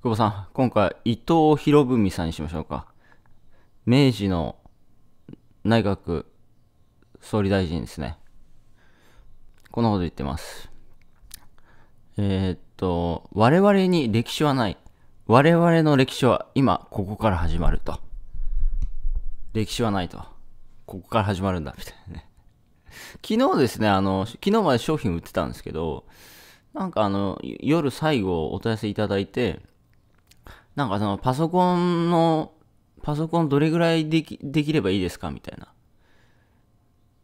久保さん、今回、伊藤博文さんにしましょうか。明治の内閣総理大臣ですね。こんなこと言ってます。えー、っと、我々に歴史はない。我々の歴史は今、ここから始まると。歴史はないと。ここから始まるんだ、みたいなね。昨日ですね、あの、昨日まで商品売ってたんですけど、なんかあの、夜最後お問い合わせいただいて、なんかそのパソコンの、パソコンどれぐらいでき、できればいいですかみたい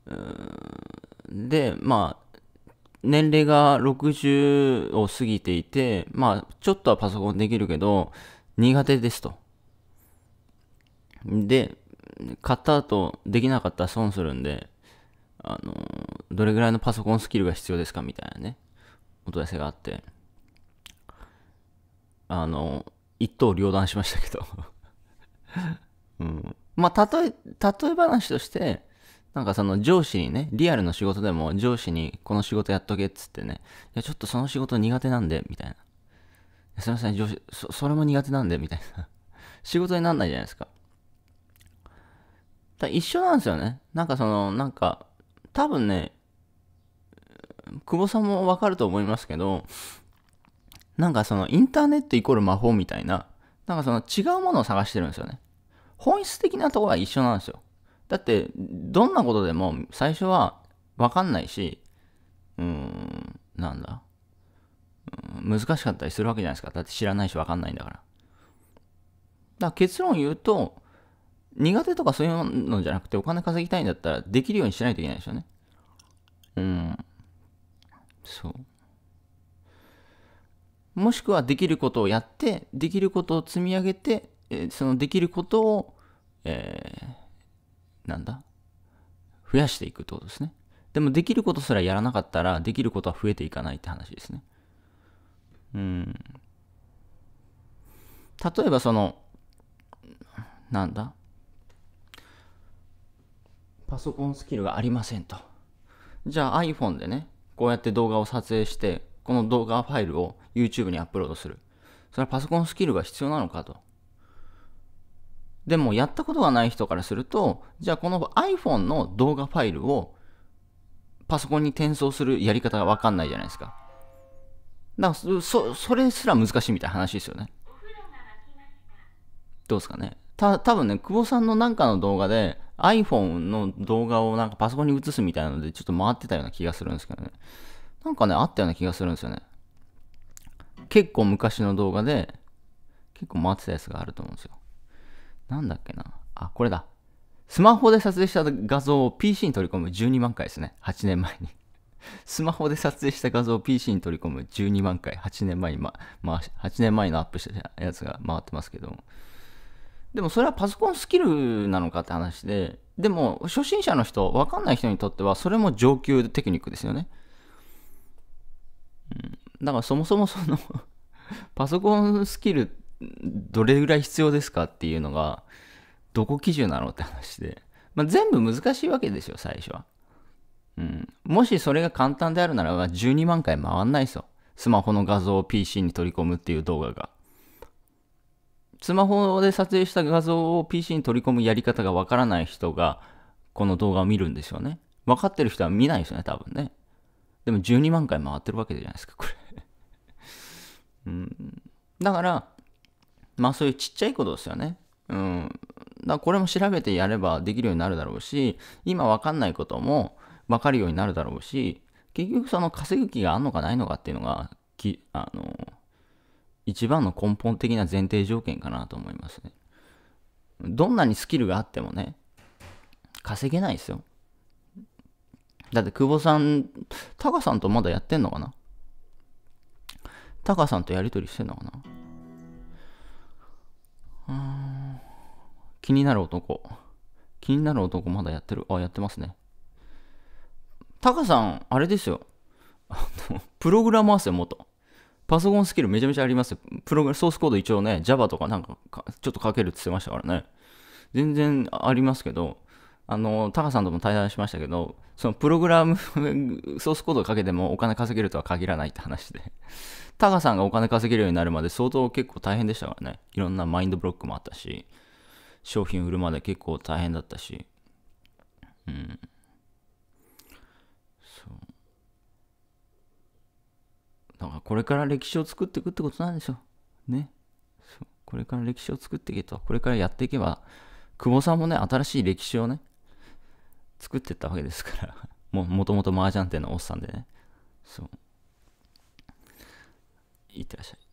な。で、まあ、年齢が60を過ぎていて、まあ、ちょっとはパソコンできるけど、苦手ですと。で、買った後、できなかったら損するんで、あの、どれぐらいのパソコンスキルが必要ですかみたいなね、お問い合わせがあって、あの、一刀両断しましたけどうん、まあ例え例え話としてなんかその上司にねリアルの仕事でも上司にこの仕事やっとけっつってねいやちょっとその仕事苦手なんでみたいなすいません上司そそれも苦手なんでみたいな仕事になんないじゃないですかだ一緒なんですよねなんかそのなんか多分ね久保さんもわかると思いますけどなんかそのインターネットイコール魔法みたいな、なんかその違うものを探してるんですよね。本質的なところは一緒なんですよ。だって、どんなことでも最初はわかんないし、うーん、なんだ。難しかったりするわけじゃないですか。だって知らないしわかんないんだから。だから結論言うと、苦手とかそういうのじゃなくてお金稼ぎたいんだったらできるようにしないといけないですよね。うん。そう。もしくはできることをやってできることを積み上げて、えそのできることを、えー、なんだ増やしていくってことですねでもできることすらやらなかったらできることは増えていかないって話ですねうん例えばそのなんだパソコンスキルがありませんとじゃあ iPhone でねこうやって動画を撮影してこの動画ファイルを YouTube にアップロードする。それはパソコンスキルが必要なのかと。でもやったことがない人からすると、じゃあこの iPhone の動画ファイルをパソコンに転送するやり方がわかんないじゃないですか。だからそ、それすら難しいみたいな話ですよね。どうですかね。た、多分ね、久保さんのなんかの動画で iPhone の動画をなんかパソコンに映すみたいなのでちょっと回ってたような気がするんですけどね。なんかね、あったような気がするんですよね。結構昔の動画で、結構回ってたやつがあると思うんですよ。なんだっけな。あ、これだ。スマホで撮影した画像を PC に取り込む12万回ですね。8年前に スマホで撮影した画像を PC に取り込む12万回、8年前に、ま、まあ、8年前のアップしたやつが回ってますけど。でもそれはパソコンスキルなのかって話で、でも初心者の人、わかんない人にとってはそれも上級テクニックですよね。だからそもそもその パソコンスキルどれぐらい必要ですかっていうのが、どこ基準なのって話で。まあ、全部難しいわけですよ、最初は。うん。もしそれが簡単であるならば、12万回回んないですよ。スマホの画像を PC に取り込むっていう動画が。スマホで撮影した画像を PC に取り込むやり方がわからない人が、この動画を見るんですよね。分かってる人は見ないですよね、多分ね。でも12万回回ってるわけじゃないですか、これ。うん、だから、まあそういうちっちゃいことですよね。うん、だこれも調べてやればできるようになるだろうし、今わかんないこともわかるようになるだろうし、結局その稼ぐ気があるのかないのかっていうのが、きあの、一番の根本的な前提条件かなと思いますね。どんなにスキルがあってもね、稼げないですよ。だって久保さん、タカさんとまだやってんのかなタカさんとやりとりしてんのかな気になる男。気になる男まだやってる。あ、やってますね。タカさん、あれですよ。プログラマーっすよ、元。パソコンスキルめちゃめちゃありますよ。プログラソースコード一応ね、Java とかなんかちょっと書けるって言ってましたからね。全然ありますけど、あの、タカさんとも対談しましたけど、そのプログラム ソースコードをかけてもお金稼げるとは限らないって話でタカさんがお金稼げるようになるまで相当結構大変でしたからね。いろんなマインドブロックもあったし、商品売るまで結構大変だったし。うん。そう。だからこれから歴史を作っていくってことなんでしょう。ね。そうこれから歴史を作っていけと、これからやっていけば、久保さんもね、新しい歴史をね、作ってったわけですから も、もともと麻雀店のおっさんでね。そう。いってらっしゃい。